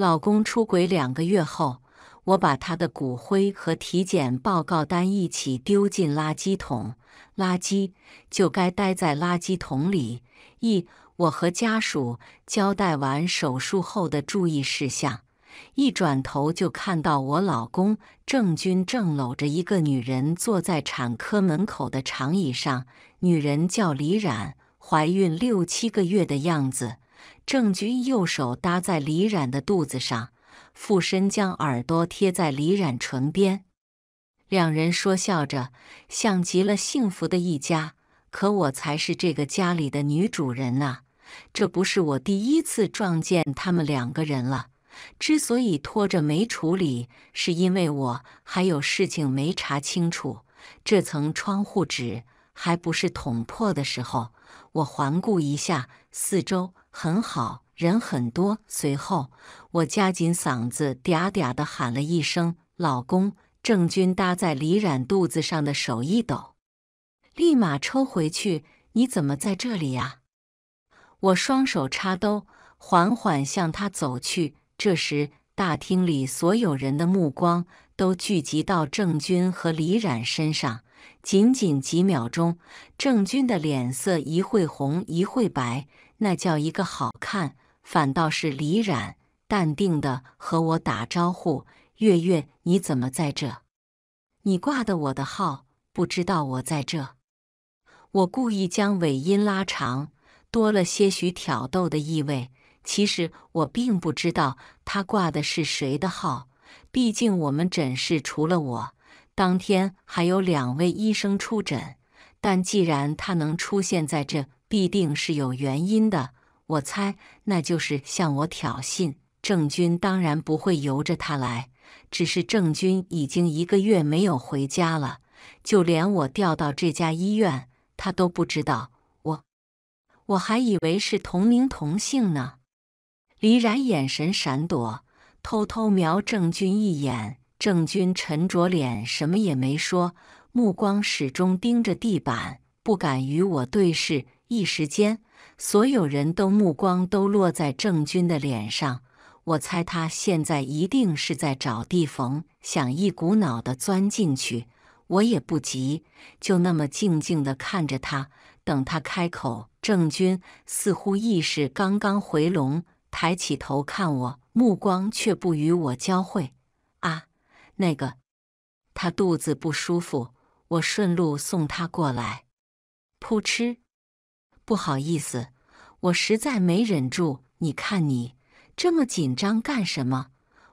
老公出轨两个月后，我把他的骨灰和体检报告单一起丢进垃圾桶。垃圾就该待在垃圾桶里。一，我和家属交代完手术后的注意事项，一转头就看到我老公郑军正搂着一个女人坐在产科门口的长椅上。女人叫李冉，怀孕六七个月的样子。郑钧右手搭在李冉的肚子上，附身将耳朵贴在李冉唇边，两人说笑着，像极了幸福的一家。可我才是这个家里的女主人呢，这不是我第一次撞见他们两个人了。之所以拖着没处理，是因为我还有事情没查清楚。这层窗户纸还不是捅破的时候。我环顾一下四周。很好，人很多。随后，我夹紧嗓子，嗲嗲的喊了一声：“老公。”郑钧搭在李冉肚子上的手一抖，立马抽回去。“你怎么在这里呀？”我双手插兜，缓缓向他走去。这时，大厅里所有人的目光都聚集到郑钧和李冉身上。仅仅几秒钟，郑钧的脸色一会红，一会白。那叫一个好看，反倒是李冉淡定的和我打招呼：“月月，你怎么在这？你挂的我的号，不知道我在这。”我故意将尾音拉长，多了些许挑逗的意味。其实我并不知道他挂的是谁的号，毕竟我们诊室除了我，当天还有两位医生出诊。但既然他能出现在这，必定是有原因的，我猜那就是向我挑衅。郑军当然不会由着他来，只是郑军已经一个月没有回家了，就连我调到这家医院他都不知道。我我还以为是同名同姓呢。李然眼神闪躲，偷偷瞄郑军一眼。郑军沉着脸，什么也没说，目光始终盯着地板，不敢与我对视。一时间，所有人都目光都落在郑军的脸上。我猜他现在一定是在找地缝，想一股脑的钻进去。我也不急，就那么静静的看着他，等他开口。郑军似乎意识刚刚回笼，抬起头看我，目光却不与我交汇。啊，那个，他肚子不舒服，我顺路送他过来。扑哧。不好意思，我实在没忍住。你看你这么紧张干什么？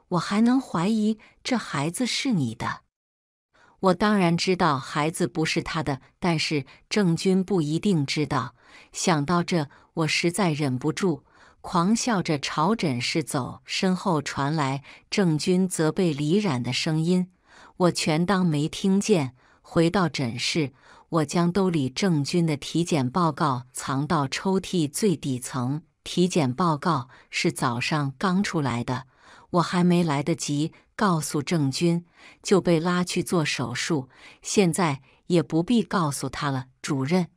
我还能怀疑这孩子是你的？我当然知道孩子不是他的，但是郑钧不一定知道。想到这，我实在忍不住，狂笑着朝诊室走。身后传来郑钧责备李冉的声音，我全当没听见。回到诊室。我将兜里郑军的体检报告藏到抽屉最底层。体检报告是早上刚出来的，我还没来得及告诉郑军，就被拉去做手术。现在也不必告诉他了。主任，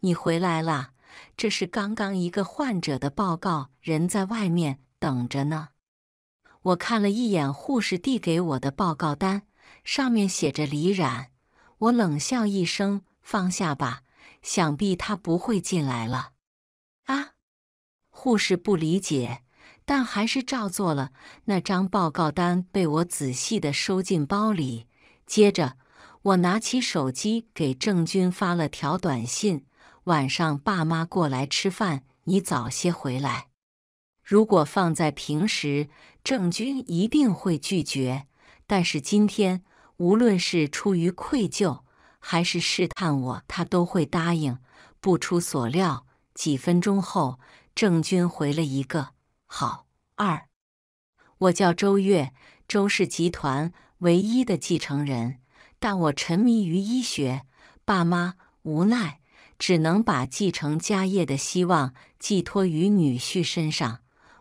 你回来啦？这是刚刚一个患者的报告，人在外面等着呢。我看了一眼护士递给我的报告单，上面写着李冉。我冷笑一声，放下吧，想必他不会进来了。啊！护士不理解，但还是照做了。那张报告单被我仔细的收进包里。接着，我拿起手机给郑军发了条短信：晚上爸妈过来吃饭，你早些回来。如果放在平时，郑军一定会拒绝，但是今天。无论是出于愧疚还是试探，我他都会答应。不出所料，几分钟后，郑军回了一个“好二”。我叫周月，周氏集团唯一的继承人，但我沉迷于医学，爸妈无奈只能把继承家业的希望寄托于女婿身上。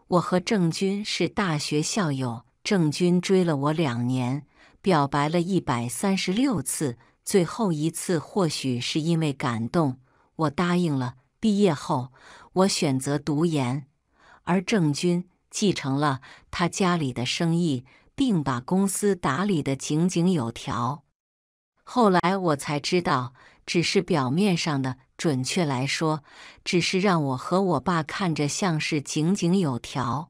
我和郑军是大学校友，郑军追了我两年。表白了一百三十六次，最后一次或许是因为感动，我答应了。毕业后，我选择读研，而郑钧继承了他家里的生意，并把公司打理得井井有条。后来我才知道，只是表面上的，准确来说，只是让我和我爸看着像是井井有条。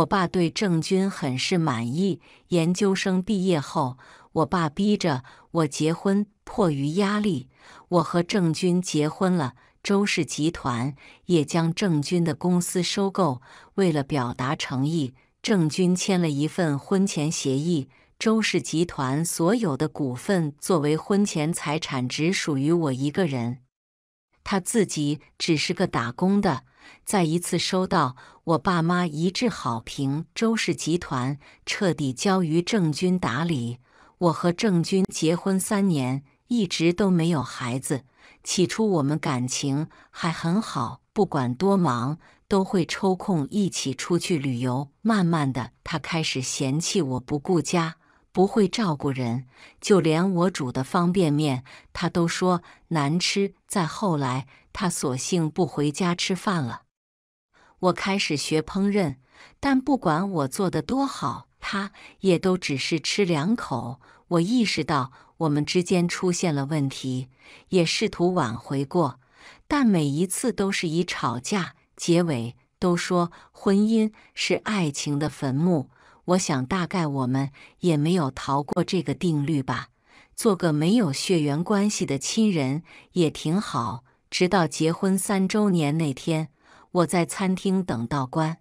我爸对郑钧很是满意。研究生毕业后，我爸逼着我结婚，迫于压力，我和郑钧结婚了。周氏集团也将郑钧的公司收购。为了表达诚意，郑钧签了一份婚前协议，周氏集团所有的股份作为婚前财产，只属于我一个人。他自己只是个打工的。再一次收到我爸妈一致好评，周氏集团彻底交于郑军打理。我和郑军结婚三年，一直都没有孩子。起初我们感情还很好，不管多忙都会抽空一起出去旅游。慢慢的，他开始嫌弃我不顾家，不会照顾人，就连我煮的方便面他都说难吃。再后来。他索性不回家吃饭了。我开始学烹饪，但不管我做的多好，他也都只是吃两口。我意识到我们之间出现了问题，也试图挽回过，但每一次都是以吵架结尾。都说婚姻是爱情的坟墓，我想大概我们也没有逃过这个定律吧。做个没有血缘关系的亲人也挺好。直到结婚三周年那天，我在餐厅等到关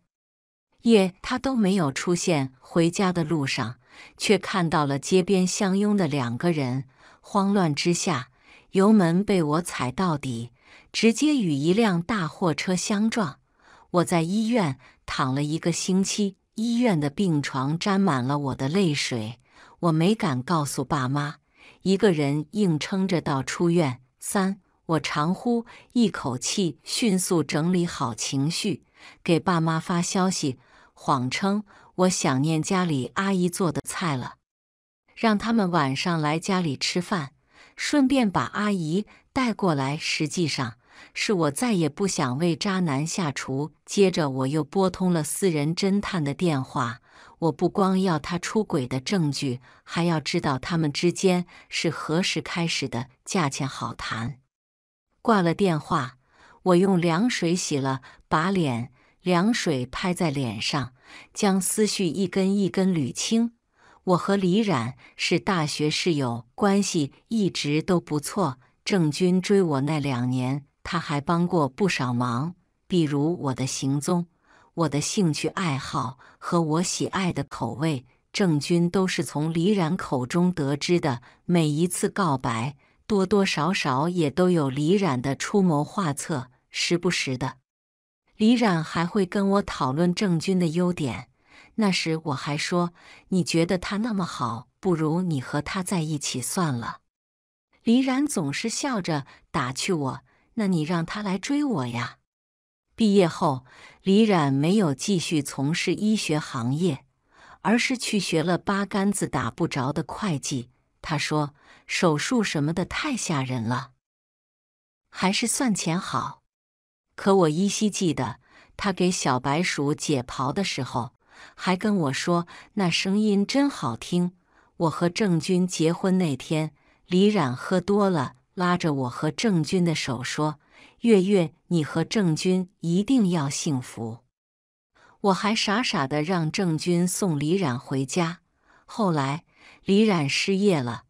夜，他都没有出现。回家的路上，却看到了街边相拥的两个人。慌乱之下，油门被我踩到底，直接与一辆大货车相撞。我在医院躺了一个星期，医院的病床沾满了我的泪水。我没敢告诉爸妈，一个人硬撑着到出院。三。我长呼一口气，迅速整理好情绪，给爸妈发消息，谎称我想念家里阿姨做的菜了，让他们晚上来家里吃饭，顺便把阿姨带过来。实际上是我再也不想为渣男下厨。接着我又拨通了私人侦探的电话，我不光要他出轨的证据，还要知道他们之间是何时开始的，价钱好谈。挂了电话，我用凉水洗了把脸，凉水拍在脸上，将思绪一根一根捋清。我和李冉是大学室友，关系一直都不错。郑钧追我那两年，他还帮过不少忙，比如我的行踪、我的兴趣爱好和我喜爱的口味，郑钧都是从李冉口中得知的。每一次告白。多多少少也都有李冉的出谋划策，时不时的，李冉还会跟我讨论郑钧的优点。那时我还说：“你觉得他那么好，不如你和他在一起算了。”李冉总是笑着打趣我：“那你让他来追我呀。”毕业后，李冉没有继续从事医学行业，而是去学了八竿子打不着的会计。他说：“手术什么的太吓人了，还是算钱好。”可我依稀记得，他给小白鼠解剖的时候，还跟我说：“那声音真好听。”我和郑钧结婚那天，李冉喝多了，拉着我和郑钧的手说：“月月，你和郑钧一定要幸福。”我还傻傻的让郑钧送李冉回家。后来。李冉失业了，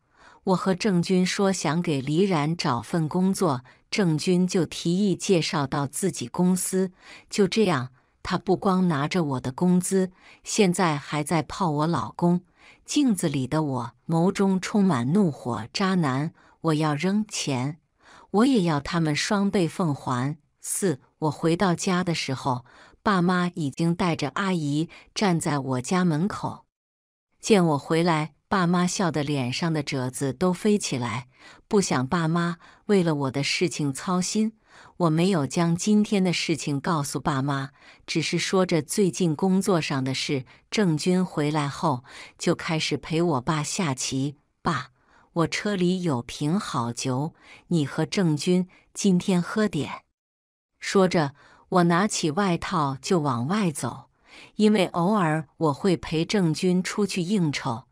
我和郑军说想给李冉找份工作，郑军就提议介绍到自己公司。就这样，他不光拿着我的工资，现在还在泡我老公。镜子里的我眸中充满怒火，渣男！我要扔钱，我也要他们双倍奉还。四，我回到家的时候，爸妈已经带着阿姨站在我家门口，见我回来。爸妈笑得脸上的褶子都飞起来，不想爸妈为了我的事情操心。我没有将今天的事情告诉爸妈，只是说着最近工作上的事。郑军回来后就开始陪我爸下棋。爸，我车里有瓶好酒，你和郑军今天喝点。说着，我拿起外套就往外走，因为偶尔我会陪郑军出去应酬。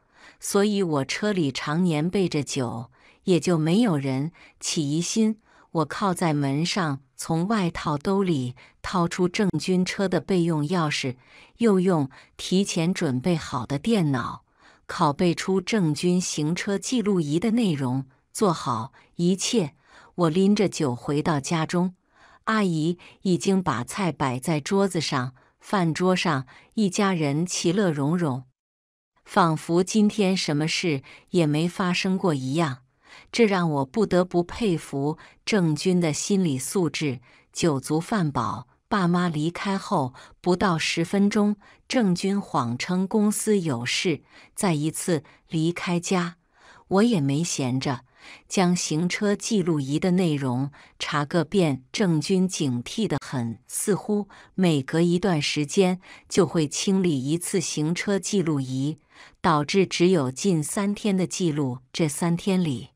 所以，我车里常年备着酒，也就没有人起疑心。我靠在门上，从外套兜里掏出郑军车的备用钥匙，又用提前准备好的电脑，拷贝出郑军行车记录仪的内容。做好一切，我拎着酒回到家中。阿姨已经把菜摆在桌子上，饭桌上一家人其乐融融。仿佛今天什么事也没发生过一样，这让我不得不佩服郑钧的心理素质。酒足饭饱，爸妈离开后不到十分钟，郑钧谎称公司有事，再一次离开家。我也没闲着。将行车记录仪的内容查个遍，郑钧警惕得很，似乎每隔一段时间就会清理一次行车记录仪，导致只有近三天的记录。这三天里，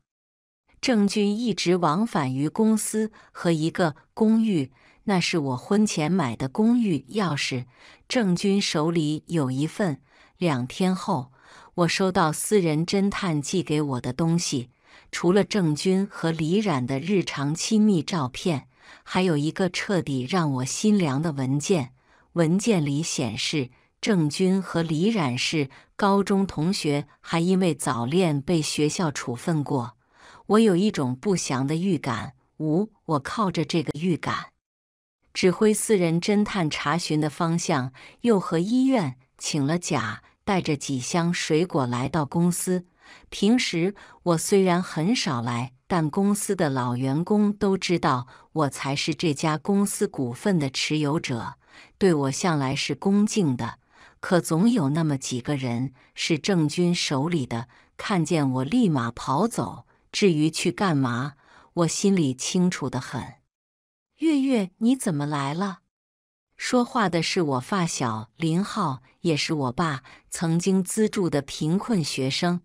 郑钧一直往返于公司和一个公寓，那是我婚前买的公寓，钥匙郑钧手里有一份。两天后，我收到私人侦探寄给我的东西。除了郑钧和李冉的日常亲密照片，还有一个彻底让我心凉的文件。文件里显示，郑钧和李冉是高中同学，还因为早恋被学校处分过。我有一种不祥的预感。五，我靠着这个预感，指挥私人侦探查询的方向，又和医院请了假，带着几箱水果来到公司。平时我虽然很少来，但公司的老员工都知道我才是这家公司股份的持有者，对我向来是恭敬的。可总有那么几个人是郑钧手里的，看见我立马跑走。至于去干嘛，我心里清楚的很。月月，你怎么来了？说话的是我发小林浩，也是我爸曾经资助的贫困学生。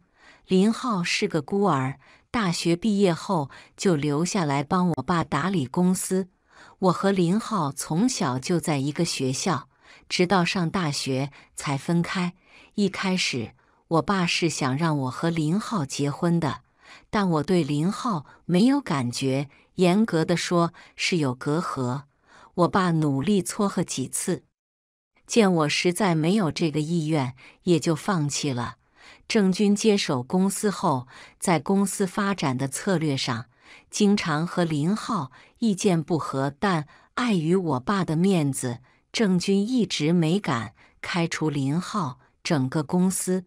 林浩是个孤儿，大学毕业后就留下来帮我爸打理公司。我和林浩从小就在一个学校，直到上大学才分开。一开始，我爸是想让我和林浩结婚的，但我对林浩没有感觉，严格的说是有隔阂。我爸努力撮合几次，见我实在没有这个意愿，也就放弃了。郑钧接手公司后，在公司发展的策略上经常和林浩意见不合，但碍于我爸的面子，郑钧一直没敢开除林浩。整个公司，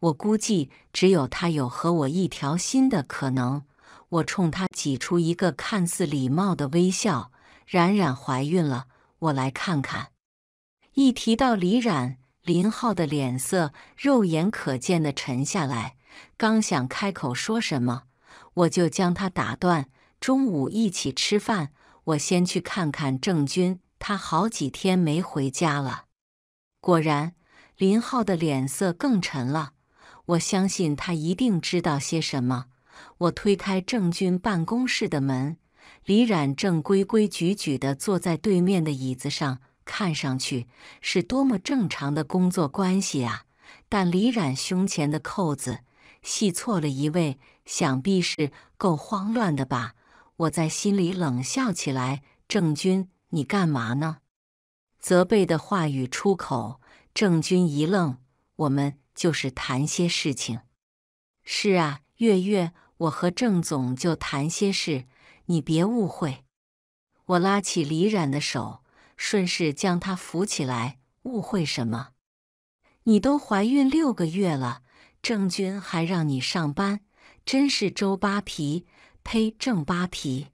我估计只有他有和我一条心的可能。我冲他挤出一个看似礼貌的微笑。冉冉怀孕了，我来看看。一提到李冉。林浩的脸色肉眼可见的沉下来，刚想开口说什么，我就将他打断。中午一起吃饭，我先去看看郑军，他好几天没回家了。果然，林浩的脸色更沉了。我相信他一定知道些什么。我推开郑军办公室的门，李冉正规规矩矩地坐在对面的椅子上。看上去是多么正常的工作关系啊！但李冉胸前的扣子系错了一位，想必是够慌乱的吧？我在心里冷笑起来。郑军，你干嘛呢？责备的话语出口，郑军一愣：“我们就是谈些事情。”“是啊，月月，我和郑总就谈些事，你别误会。”我拉起李冉的手。顺势将她扶起来，误会什么？你都怀孕六个月了，郑军还让你上班，真是周扒皮！呸，郑扒皮！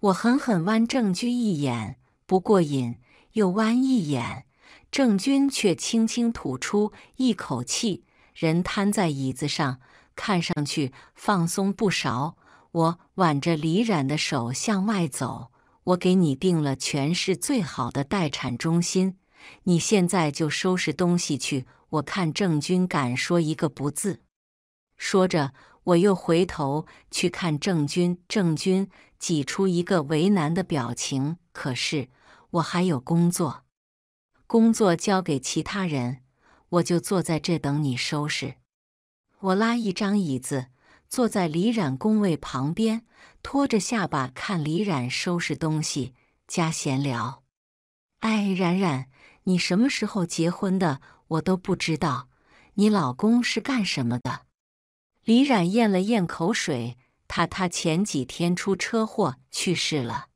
我狠狠剜郑军一眼，不过瘾，又剜一眼。郑军却轻轻吐出一口气，人瘫在椅子上，看上去放松不少。我挽着李冉的手向外走。我给你定了全市最好的待产中心，你现在就收拾东西去。我看郑军敢说一个不字。说着，我又回头去看郑军，郑军挤出一个为难的表情。可是我还有工作，工作交给其他人，我就坐在这等你收拾。我拉一张椅子。坐在李冉工位旁边，托着下巴看李冉收拾东西，加闲聊。哎，冉冉，你什么时候结婚的？我都不知道。你老公是干什么的？李冉咽了咽口水，他他前几天出车祸去世了。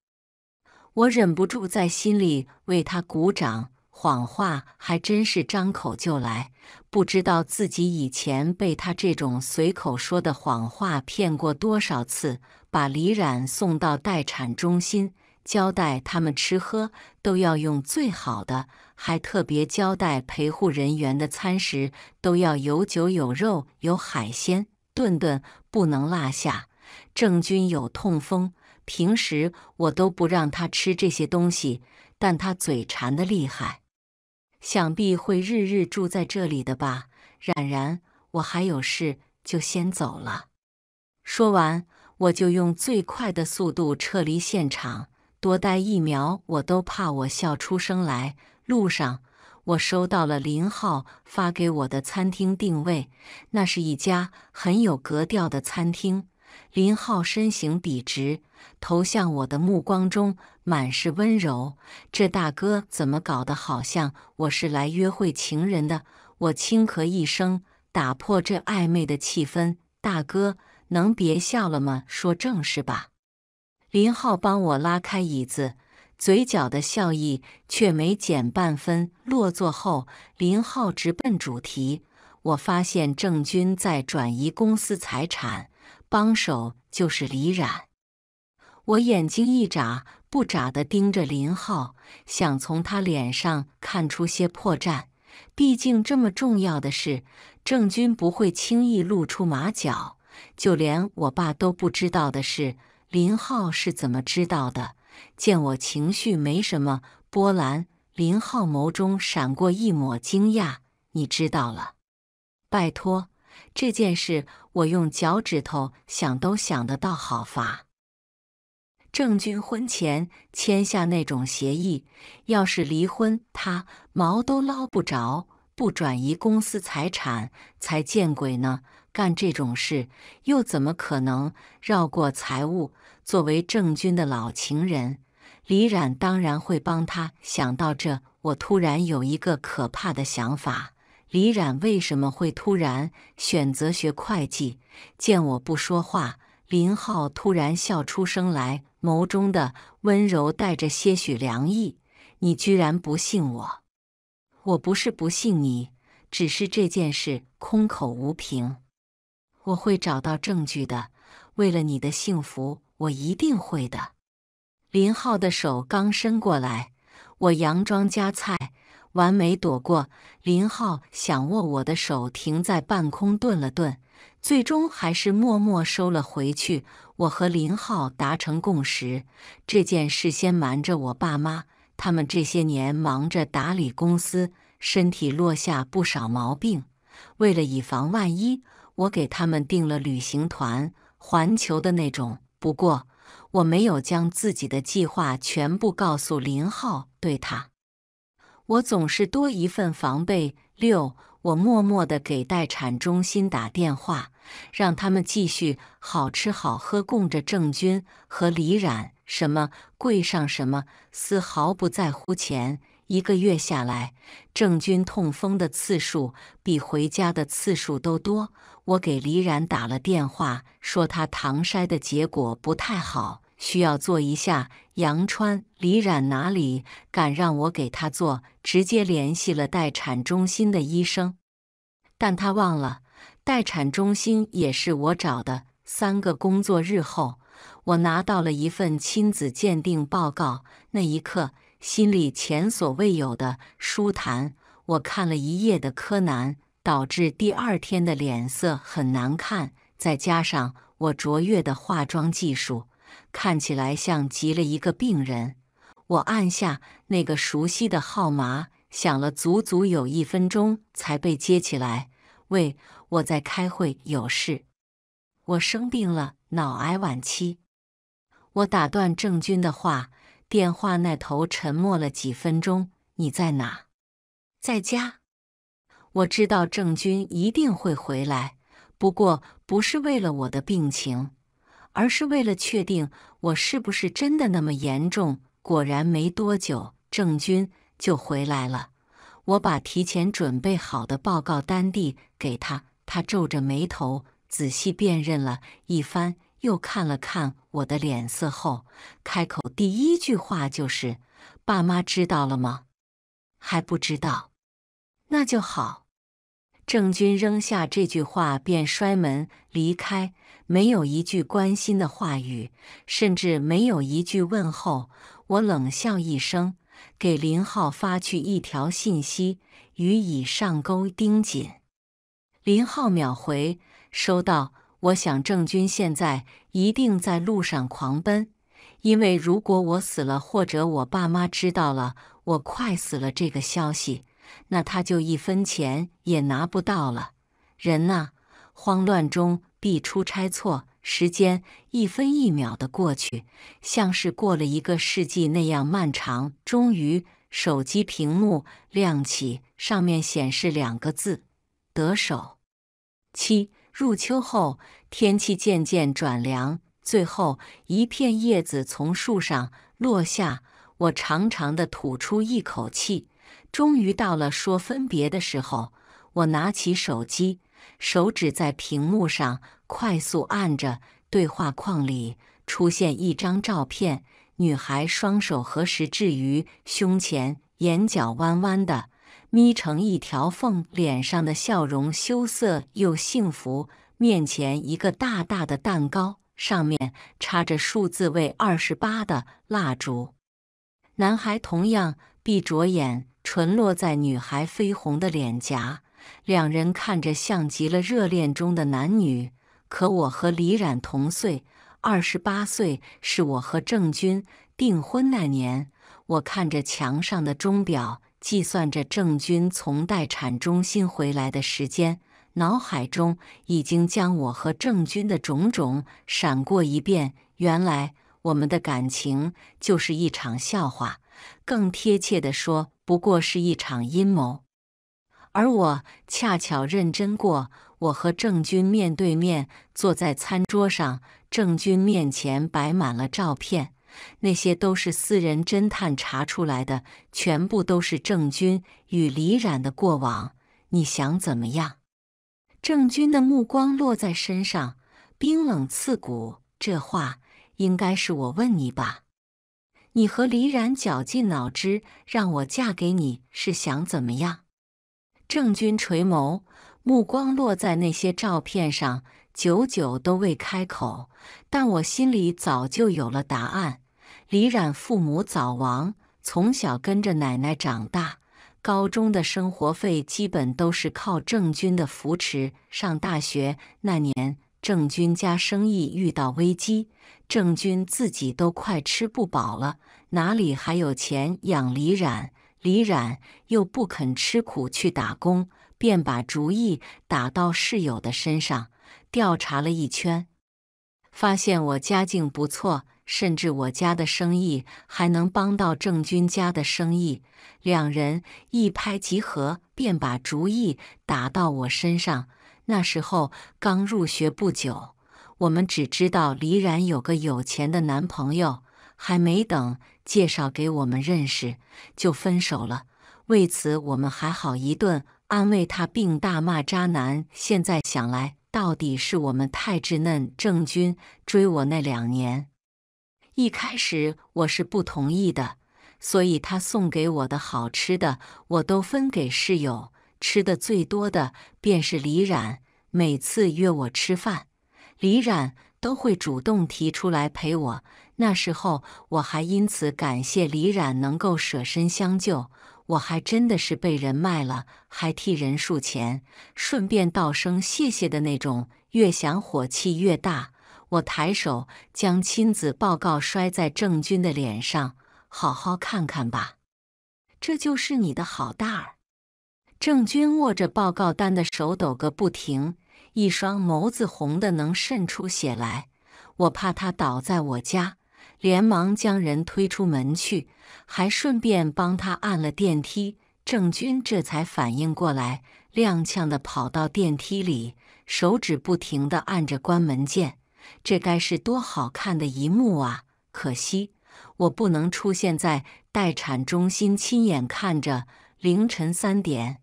我忍不住在心里为他鼓掌。谎话还真是张口就来，不知道自己以前被他这种随口说的谎话骗过多少次。把李冉送到待产中心，交代他们吃喝都要用最好的，还特别交代陪护人员的餐食都要有酒有肉有海鲜，顿顿不能落下。郑军有痛风，平时我都不让他吃这些东西，但他嘴馋的厉害。想必会日日住在这里的吧，冉冉，我还有事，就先走了。说完，我就用最快的速度撤离现场，多待一秒我都怕我笑出声来。路上，我收到了林浩发给我的餐厅定位，那是一家很有格调的餐厅。林浩身形笔直，投向我的目光中。满是温柔，这大哥怎么搞得好像我是来约会情人的？我轻咳一声，打破这暧昧的气氛。大哥，能别笑了吗？说正事吧。林浩帮我拉开椅子，嘴角的笑意却没减半分。落座后，林浩直奔主题。我发现郑军在转移公司财产，帮手就是李冉。我眼睛一眨。不眨地盯着林浩，想从他脸上看出些破绽。毕竟这么重要的事，郑钧不会轻易露出马脚。就连我爸都不知道的事，林浩是怎么知道的？见我情绪没什么波澜，林浩眸中闪过一抹惊讶。你知道了？拜托，这件事我用脚趾头想都想得到，好伐？郑军婚前签下那种协议，要是离婚，他毛都捞不着，不转移公司财产才见鬼呢！干这种事又怎么可能绕过财务？作为郑军的老情人，李冉当然会帮他。想到这，我突然有一个可怕的想法：李冉为什么会突然选择学会计？见我不说话。林浩突然笑出声来，眸中的温柔带着些许凉意。你居然不信我？我不是不信你，只是这件事空口无凭。我会找到证据的，为了你的幸福，我一定会的。林浩的手刚伸过来，我佯装夹菜，完美躲过。林浩想握我的手，停在半空，顿了顿。最终还是默默收了回去。我和林浩达成共识，这件事先瞒着我爸妈。他们这些年忙着打理公司，身体落下不少毛病。为了以防万一，我给他们订了旅行团，环球的那种。不过，我没有将自己的计划全部告诉林浩，对他，我总是多一份防备。六。我默默地给待产中心打电话，让他们继续好吃好喝供着郑军和李冉，什么贵上什么，丝毫不在乎钱。一个月下来，郑军痛风的次数比回家的次数都多。我给李冉打了电话，说他糖筛的结果不太好。需要做一下杨川李冉哪里敢让我给他做，直接联系了待产中心的医生，但他忘了待产中心也是我找的。三个工作日后，我拿到了一份亲子鉴定报告，那一刻心里前所未有的舒坦。我看了一夜的柯南，导致第二天的脸色很难看，再加上我卓越的化妆技术。看起来像急了一个病人。我按下那个熟悉的号码，响了足足有一分钟，才被接起来。喂，我在开会，有事。我生病了，脑癌晚期。我打断郑钧的话，电话那头沉默了几分钟。你在哪？在家。我知道郑钧一定会回来，不过不是为了我的病情。而是为了确定我是不是真的那么严重。果然没多久，郑钧就回来了。我把提前准备好的报告单递给他，他皱着眉头仔细辨认了一番，又看了看我的脸色后，开口第一句话就是：“爸妈知道了吗？”还不知道，那就好。郑钧扔下这句话便摔门离开。没有一句关心的话语，甚至没有一句问候。我冷笑一声，给林浩发去一条信息，予以上钩盯紧。林浩秒回：收到。我想，郑军现在一定在路上狂奔，因为如果我死了，或者我爸妈知道了我快死了这个消息，那他就一分钱也拿不到了。人呐，慌乱中。必出差错，时间一分一秒的过去，像是过了一个世纪那样漫长。终于，手机屏幕亮起，上面显示两个字：得手。七入秋后，天气渐渐转凉，最后一片叶子从树上落下，我长长的吐出一口气，终于到了说分别的时候。我拿起手机。手指在屏幕上快速按着，对话框里出现一张照片。女孩双手合十置于胸前，眼角弯弯的，眯成一条缝，脸上的笑容羞涩又幸福。面前一个大大的蛋糕，上面插着数字为二十八的蜡烛。男孩同样闭着眼，唇落在女孩绯红的脸颊。两人看着像极了热恋中的男女，可我和李冉同岁，二十八岁，是我和郑军订婚那年。我看着墙上的钟表，计算着郑军从待产中心回来的时间，脑海中已经将我和郑军的种种闪过一遍。原来我们的感情就是一场笑话，更贴切的说，不过是一场阴谋。而我恰巧认真过，我和郑钧面对面坐在餐桌上，郑钧面前摆满了照片，那些都是私人侦探查出来的，全部都是郑钧与李冉的过往。你想怎么样？郑钧的目光落在身上，冰冷刺骨。这话应该是我问你吧？你和李冉绞尽脑汁让我嫁给你，是想怎么样？郑钧垂眸，目光落在那些照片上，久久都未开口。但我心里早就有了答案。李冉父母早亡，从小跟着奶奶长大，高中的生活费基本都是靠郑钧的扶持。上大学那年，郑钧家生意遇到危机，郑钧自己都快吃不饱了，哪里还有钱养李冉？李冉又不肯吃苦去打工，便把主意打到室友的身上。调查了一圈，发现我家境不错，甚至我家的生意还能帮到郑军家的生意。两人一拍即合，便把主意打到我身上。那时候刚入学不久，我们只知道李冉有个有钱的男朋友。还没等介绍给我们认识，就分手了。为此，我们还好一顿安慰他，并大骂渣男。现在想来，到底是我们太稚嫩。郑钧追我那两年，一开始我是不同意的，所以他送给我的好吃的，我都分给室友吃。的最多的便是李冉，每次约我吃饭，李冉都会主动提出来陪我。那时候我还因此感谢李冉能够舍身相救，我还真的是被人卖了还替人数钱，顺便道声谢谢的那种。越想火气越大，我抬手将亲子报告摔在郑钧的脸上，好好看看吧，这就是你的好大儿。郑钧握着报告单的手抖个不停，一双眸子红的能渗出血来，我怕他倒在我家。连忙将人推出门去，还顺便帮他按了电梯。郑钧这才反应过来，踉跄的跑到电梯里，手指不停的按着关门键。这该是多好看的一幕啊！可惜我不能出现在待产中心，亲眼看着凌晨三点。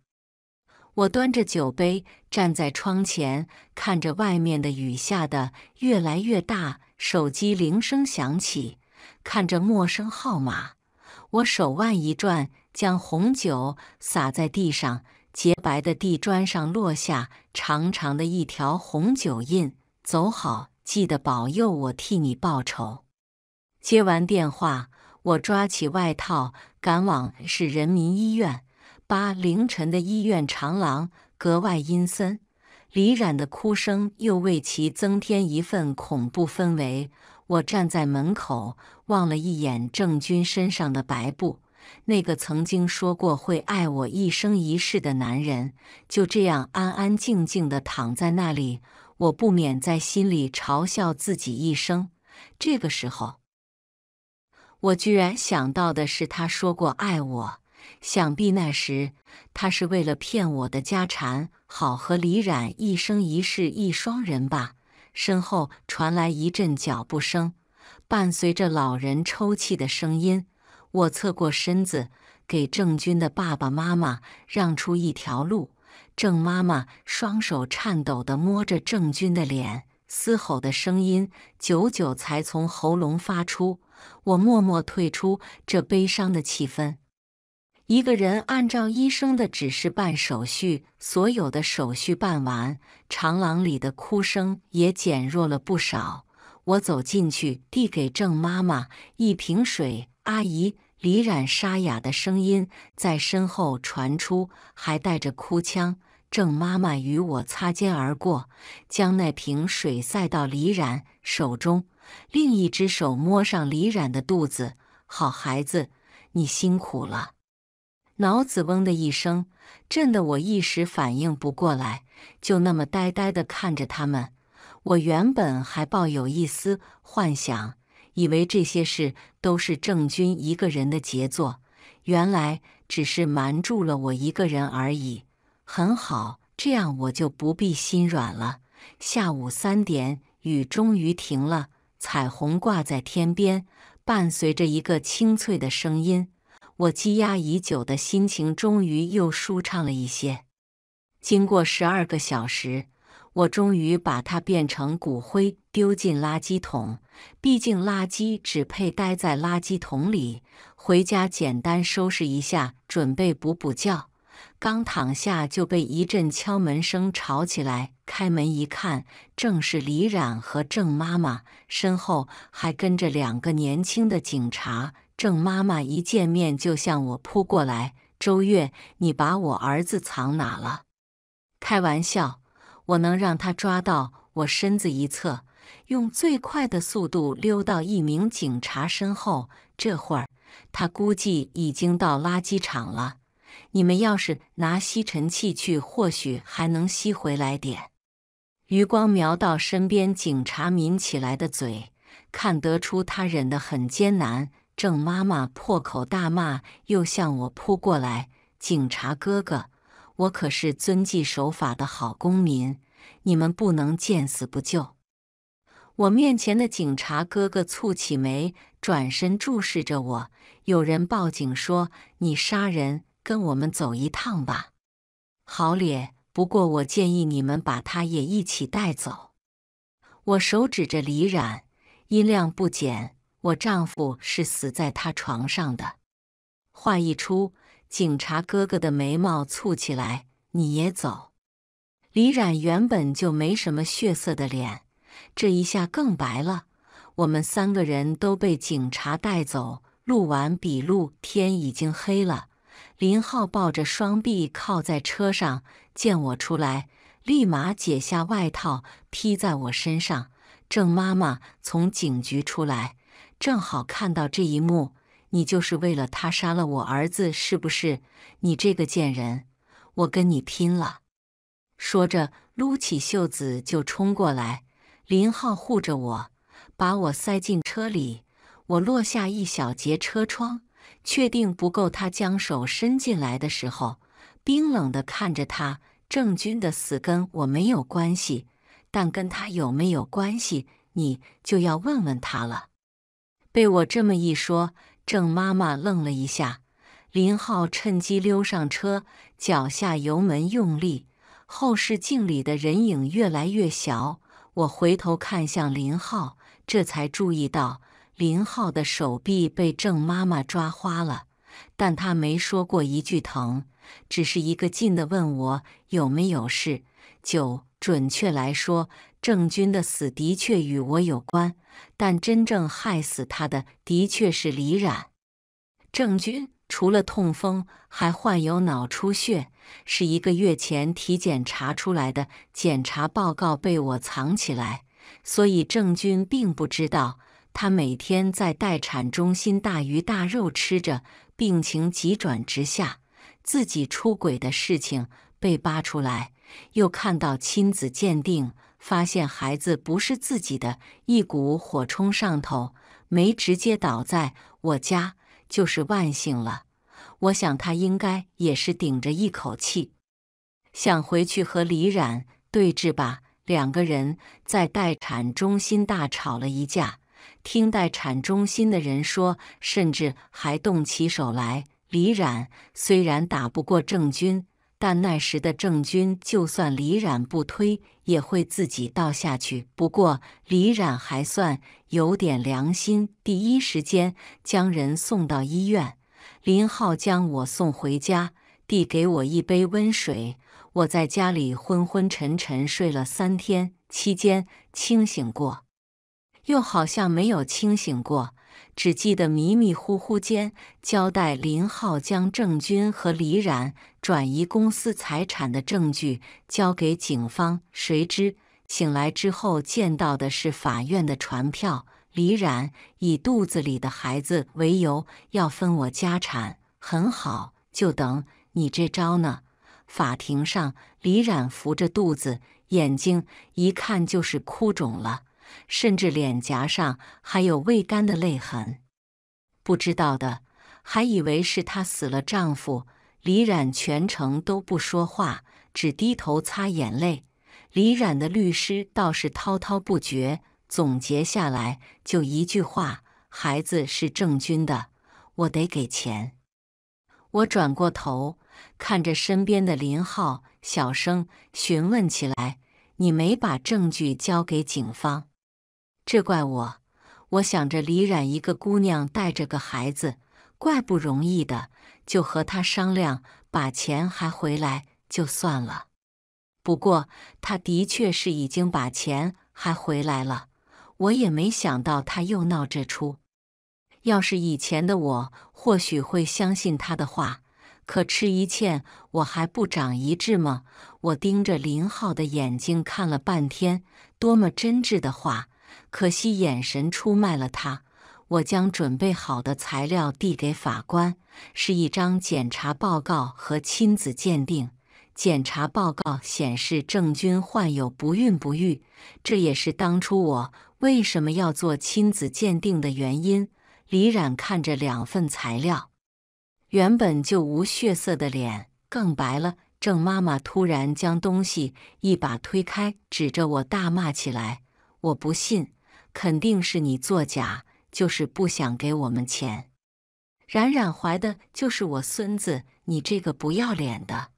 我端着酒杯站在窗前，看着外面的雨下的越来越大。手机铃声响起，看着陌生号码，我手腕一转，将红酒洒在地上，洁白的地砖上落下长长的一条红酒印。走好，记得保佑我替你报仇。接完电话，我抓起外套，赶往市人民医院。八凌晨的医院长廊格外阴森，李冉的哭声又为其增添一份恐怖氛围。我站在门口望了一眼郑钧身上的白布，那个曾经说过会爱我一生一世的男人，就这样安安静静的躺在那里。我不免在心里嘲笑自己一生。这个时候，我居然想到的是他说过爱我。想必那时，他是为了骗我的家产，好和李冉一生一世一双人吧。身后传来一阵脚步声，伴随着老人抽泣的声音。我侧过身子，给郑军的爸爸妈妈让出一条路。郑妈妈双手颤抖地摸着郑军的脸，嘶吼的声音久久才从喉咙发出。我默默退出这悲伤的气氛。一个人按照医生的指示办手续，所有的手续办完，长廊里的哭声也减弱了不少。我走进去，递给郑妈妈一瓶水。阿姨，李冉沙哑的声音在身后传出，还带着哭腔。郑妈妈与我擦肩而过，将那瓶水塞到李冉手中，另一只手摸上李冉的肚子。好孩子，你辛苦了。脑子嗡的一声，震得我一时反应不过来，就那么呆呆的看着他们。我原本还抱有一丝幻想，以为这些事都是郑钧一个人的杰作，原来只是瞒住了我一个人而已。很好，这样我就不必心软了。下午三点，雨终于停了，彩虹挂在天边，伴随着一个清脆的声音。我积压已久的心情终于又舒畅了一些。经过十二个小时，我终于把它变成骨灰丢进垃圾桶。毕竟垃圾只配待在垃圾桶里。回家简单收拾一下，准备补补觉。刚躺下就被一阵敲门声吵起来。开门一看，正是李冉和郑妈妈，身后还跟着两个年轻的警察。郑妈妈一见面就向我扑过来：“周月，你把我儿子藏哪了？”开玩笑，我能让他抓到？我身子一侧，用最快的速度溜到一名警察身后。这会儿，他估计已经到垃圾场了。你们要是拿吸尘器去，或许还能吸回来点。余光瞄到身边警察抿起来的嘴，看得出他忍得很艰难。郑妈妈破口大骂，又向我扑过来。警察哥哥，我可是遵纪守法的好公民，你们不能见死不救。我面前的警察哥哥蹙起眉，转身注视着我。有人报警说你杀人，跟我们走一趟吧。好咧，不过我建议你们把他也一起带走。我手指着李冉，音量不减。我丈夫是死在他床上的。话一出，警察哥哥的眉毛蹙起来。你也走。李冉原本就没什么血色的脸，这一下更白了。我们三个人都被警察带走，录完笔录，天已经黑了。林浩抱着双臂靠在车上，见我出来，立马解下外套披在我身上。郑妈妈从警局出来。正好看到这一幕，你就是为了他杀了我儿子，是不是？你这个贱人，我跟你拼了！说着，撸起袖子就冲过来。林浩护着我，把我塞进车里。我落下一小截车窗，确定不够。他将手伸进来的时候，冰冷的看着他。郑军的死跟我没有关系，但跟他有没有关系，你就要问问他了。被我这么一说，郑妈妈愣了一下。林浩趁机溜上车，脚下油门用力，后视镜里的人影越来越小。我回头看向林浩，这才注意到林浩的手臂被郑妈妈抓花了，但他没说过一句疼，只是一个劲地问我有没有事。就准确来说。郑钧的死的确与我有关，但真正害死他的的确是李冉。郑钧除了痛风，还患有脑出血，是一个月前体检查出来的。检查报告被我藏起来，所以郑钧并不知道。他每天在待产中心大鱼大肉吃着，病情急转直下。自己出轨的事情被扒出来，又看到亲子鉴定。发现孩子不是自己的，一股火冲上头，没直接倒在我家，就是万幸了。我想他应该也是顶着一口气，想回去和李冉对峙吧。两个人在待产中心大吵了一架，听待产中心的人说，甚至还动起手来。李冉虽然打不过郑钧，但那时的郑军，就算李冉不推，也会自己倒下去。不过李冉还算有点良心，第一时间将人送到医院。林浩将我送回家，递给我一杯温水。我在家里昏昏沉沉睡了三天，期间清醒过，又好像没有清醒过。只记得迷迷糊糊间交代林浩将郑军和李冉转移公司财产的证据交给警方，谁知醒来之后见到的是法院的传票。李冉以肚子里的孩子为由要分我家产，很好，就等你这招呢。法庭上，李冉扶着肚子，眼睛一看就是哭肿了。甚至脸颊上还有未干的泪痕，不知道的还以为是她死了。丈夫李冉全程都不说话，只低头擦眼泪。李冉的律师倒是滔滔不绝，总结下来就一句话：“孩子是郑钧的，我得给钱。”我转过头看着身边的林浩，小声询问起来：“你没把证据交给警方？”这怪我，我想着李冉一个姑娘带着个孩子，怪不容易的，就和她商量把钱还回来就算了。不过他的确是已经把钱还回来了，我也没想到他又闹这出。要是以前的我，或许会相信他的话，可吃一堑，我还不长一智吗？我盯着林浩的眼睛看了半天，多么真挚的话。可惜眼神出卖了他。我将准备好的材料递给法官，是一张检查报告和亲子鉴定。检查报告显示郑钧患有不孕不育，这也是当初我为什么要做亲子鉴定的原因。李冉看着两份材料，原本就无血色的脸更白了。郑妈妈突然将东西一把推开，指着我大骂起来：“我不信！”肯定是你作假，就是不想给我们钱。冉冉怀的就是我孙子，你这个不要脸的！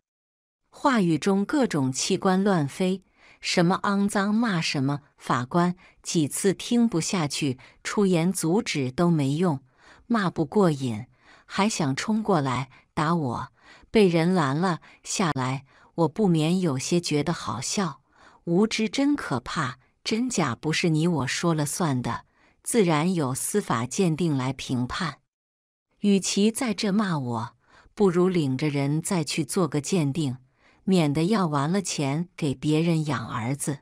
话语中各种器官乱飞，什么肮脏骂什么。法官几次听不下去，出言阻止都没用，骂不过瘾，还想冲过来打我，被人拦了下来。我不免有些觉得好笑，无知真可怕。真假不是你我说了算的，自然有司法鉴定来评判。与其在这骂我，不如领着人再去做个鉴定，免得要完了钱给别人养儿子。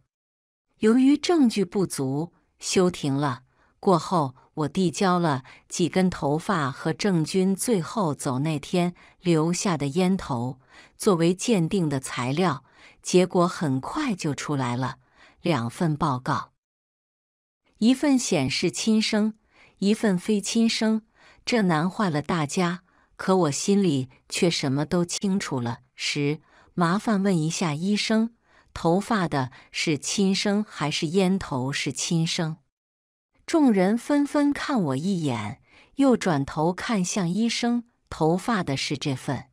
由于证据不足，休庭了。过后我递交了几根头发和郑军最后走那天留下的烟头作为鉴定的材料，结果很快就出来了。两份报告，一份显示亲生，一份非亲生，这难坏了大家。可我心里却什么都清楚了。十，麻烦问一下医生，头发的是亲生还是烟头是亲生？众人纷纷看我一眼，又转头看向医生。头发的是这份。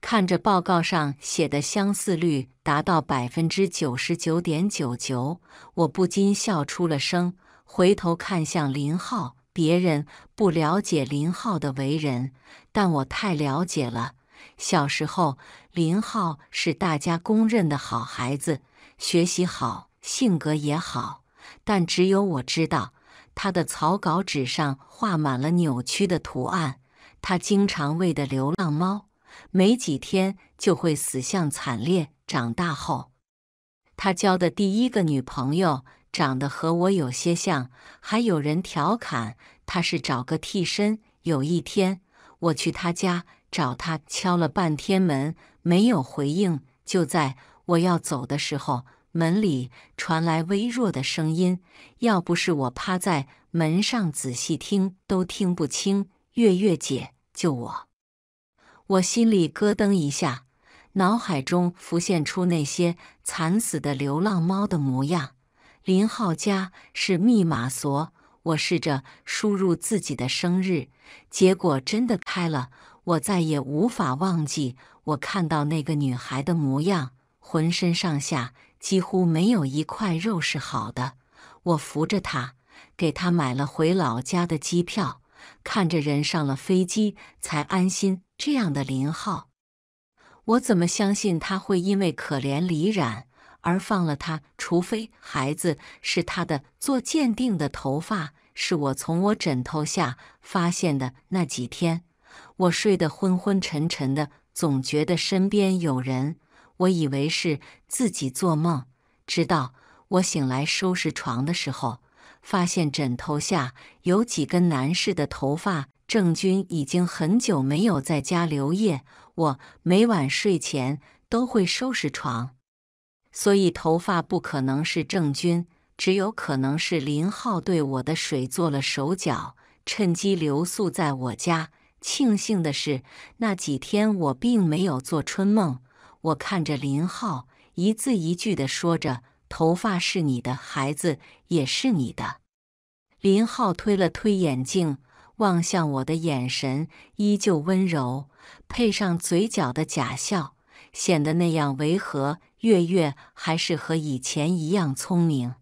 看着报告上写的相似率达到百分之九十九点九九，我不禁笑出了声。回头看向林浩，别人不了解林浩的为人，但我太了解了。小时候，林浩是大家公认的好孩子，学习好，性格也好。但只有我知道，他的草稿纸上画满了扭曲的图案。他经常喂的流浪猫。没几天就会死相惨烈。长大后，他交的第一个女朋友长得和我有些像，还有人调侃他是找个替身。有一天，我去他家找他，敲了半天门没有回应，就在我要走的时候，门里传来微弱的声音，要不是我趴在门上仔细听，都听不清。月月姐，救我！我心里咯噔一下，脑海中浮现出那些惨死的流浪猫的模样。林浩家是密码锁，我试着输入自己的生日，结果真的开了。我再也无法忘记我看到那个女孩的模样，浑身上下几乎没有一块肉是好的。我扶着她，给她买了回老家的机票，看着人上了飞机才安心。这样的林浩，我怎么相信他会因为可怜李冉而放了他？除非孩子是他的，做鉴定的头发是我从我枕头下发现的。那几天我睡得昏昏沉沉的，总觉得身边有人，我以为是自己做梦，直到我醒来收拾床的时候，发现枕头下有几根男士的头发。郑钧已经很久没有在家留夜，我每晚睡前都会收拾床，所以头发不可能是郑钧，只有可能是林浩对我的水做了手脚，趁机留宿在我家。庆幸的是，那几天我并没有做春梦。我看着林浩，一字一句地说着：“头发是你的，孩子也是你的。”林浩推了推眼镜。望向我的眼神依旧温柔，配上嘴角的假笑，显得那样违和。月月还是和以前一样聪明，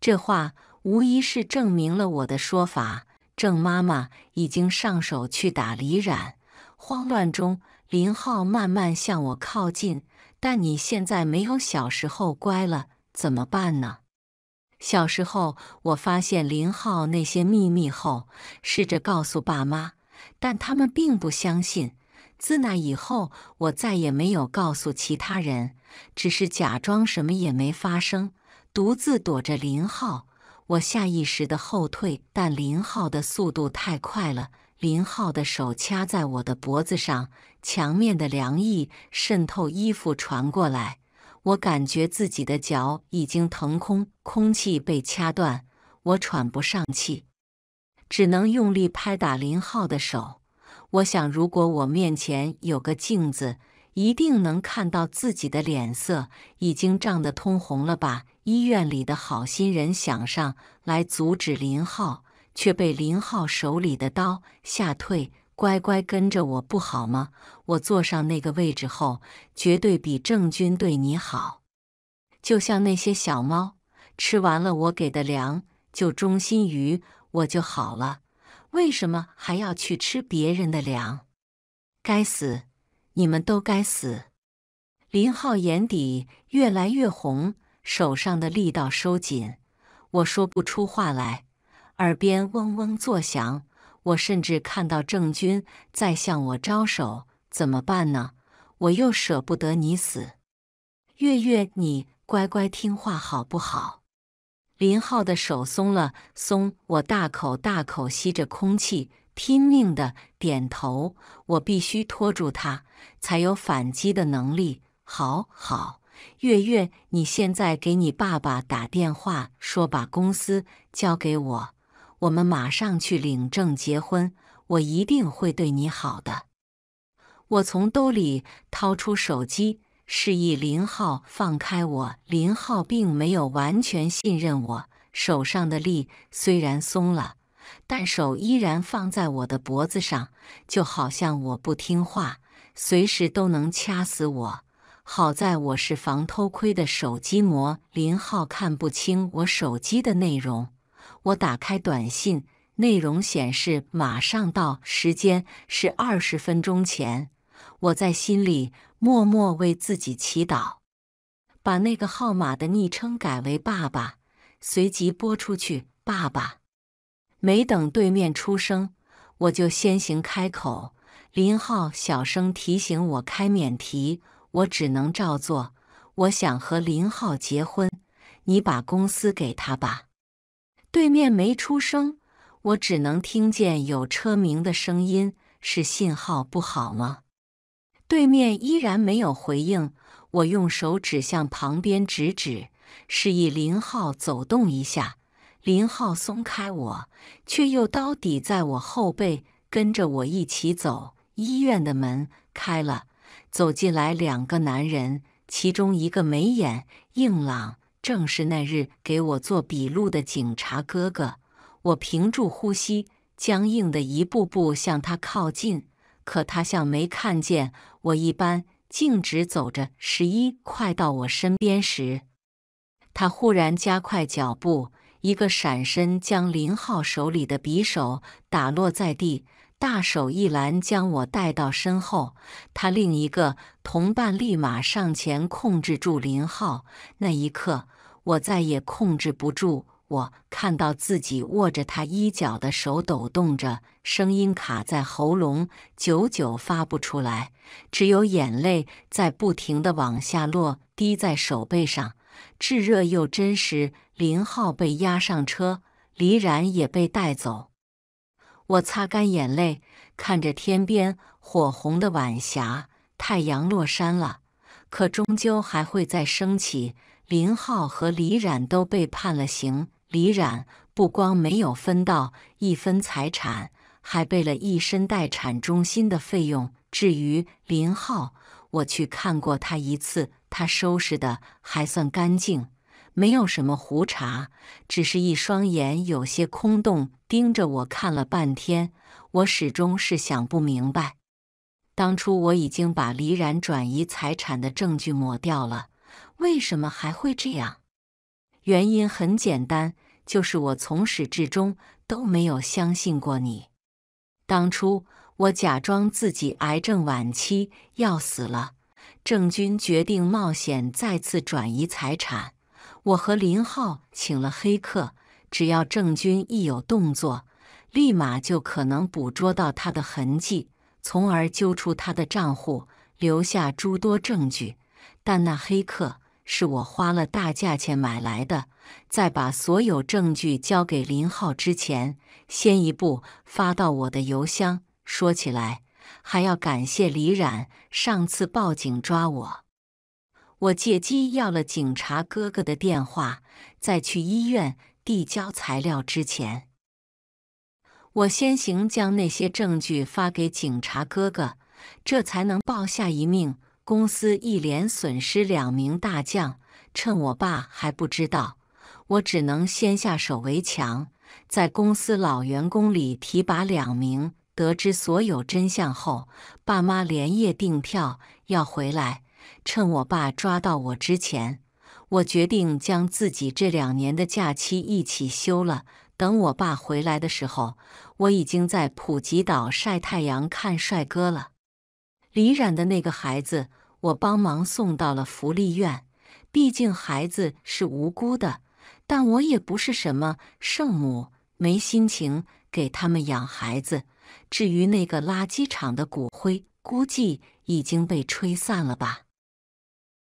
这话无疑是证明了我的说法。郑妈妈已经上手去打李冉，慌乱中，林浩慢慢向我靠近。但你现在没有小时候乖了，怎么办呢？小时候，我发现林浩那些秘密后，试着告诉爸妈，但他们并不相信。自那以后，我再也没有告诉其他人，只是假装什么也没发生，独自躲着林浩。我下意识的后退，但林浩的速度太快了。林浩的手掐在我的脖子上，墙面的凉意渗透衣服传过来。我感觉自己的脚已经腾空，空气被掐断，我喘不上气，只能用力拍打林浩的手。我想，如果我面前有个镜子，一定能看到自己的脸色已经涨得通红了吧。医院里的好心人想上来阻止林浩，却被林浩手里的刀吓退。乖乖跟着我不好吗？我坐上那个位置后，绝对比郑军对你好。就像那些小猫，吃完了我给的粮就忠心于我就好了，为什么还要去吃别人的粮？该死！你们都该死！林浩眼底越来越红，手上的力道收紧。我说不出话来，耳边嗡嗡作响。我甚至看到郑钧在向我招手，怎么办呢？我又舍不得你死，月月，你乖乖听话好不好？林浩的手松了松，我大口大口吸着空气，拼命的点头。我必须拖住他，才有反击的能力。好好，月月，你现在给你爸爸打电话，说把公司交给我。我们马上去领证结婚，我一定会对你好的。我从兜里掏出手机，示意林浩放开我。林浩并没有完全信任我，手上的力虽然松了，但手依然放在我的脖子上，就好像我不听话，随时都能掐死我。好在我是防偷窥的手机膜，林浩看不清我手机的内容。我打开短信，内容显示马上到，时间是二十分钟前。我在心里默默为自己祈祷，把那个号码的昵称改为“爸爸”，随即拨出去。爸爸，没等对面出声，我就先行开口。林浩小声提醒我开免提，我只能照做。我想和林浩结婚，你把公司给他吧。对面没出声，我只能听见有车鸣的声音，是信号不好吗？对面依然没有回应。我用手指向旁边指指，示意林浩走动一下。林浩松开我，却又刀抵在我后背，跟着我一起走。医院的门开了，走进来两个男人，其中一个眉眼硬朗。正是那日给我做笔录的警察哥哥，我屏住呼吸，僵硬的一步步向他靠近。可他像没看见我一般，径直走着。十一快到我身边时，他忽然加快脚步，一个闪身，将林浩手里的匕首打落在地。大手一拦，将我带到身后。他另一个同伴立马上前控制住林浩。那一刻，我再也控制不住，我看到自己握着他衣角的手抖动着，声音卡在喉咙，久久发不出来，只有眼泪在不停的往下落，滴在手背上，炙热又真实。林浩被押上车，黎然也被带走。我擦干眼泪，看着天边火红的晚霞。太阳落山了，可终究还会再升起。林浩和李冉都被判了刑，李冉不光没有分到一分财产，还背了一身待产中心的费用。至于林浩，我去看过他一次，他收拾的还算干净。没有什么胡茬，只是一双眼有些空洞，盯着我看了半天。我始终是想不明白，当初我已经把李然转移财产的证据抹掉了，为什么还会这样？原因很简单，就是我从始至终都没有相信过你。当初我假装自己癌症晚期要死了，郑军决定冒险再次转移财产。我和林浩请了黑客，只要郑军一有动作，立马就可能捕捉到他的痕迹，从而揪出他的账户，留下诸多证据。但那黑客是我花了大价钱买来的，在把所有证据交给林浩之前，先一步发到我的邮箱。说起来，还要感谢李冉上次报警抓我。我借机要了警察哥哥的电话，在去医院递交材料之前，我先行将那些证据发给警察哥哥，这才能报下一命。公司一连损失两名大将，趁我爸还不知道，我只能先下手为强，在公司老员工里提拔两名。得知所有真相后，爸妈连夜订票要回来。趁我爸抓到我之前，我决定将自己这两年的假期一起休了。等我爸回来的时候，我已经在普吉岛晒太阳看帅哥了。李冉的那个孩子，我帮忙送到了福利院，毕竟孩子是无辜的。但我也不是什么圣母，没心情给他们养孩子。至于那个垃圾场的骨灰，估计已经被吹散了吧。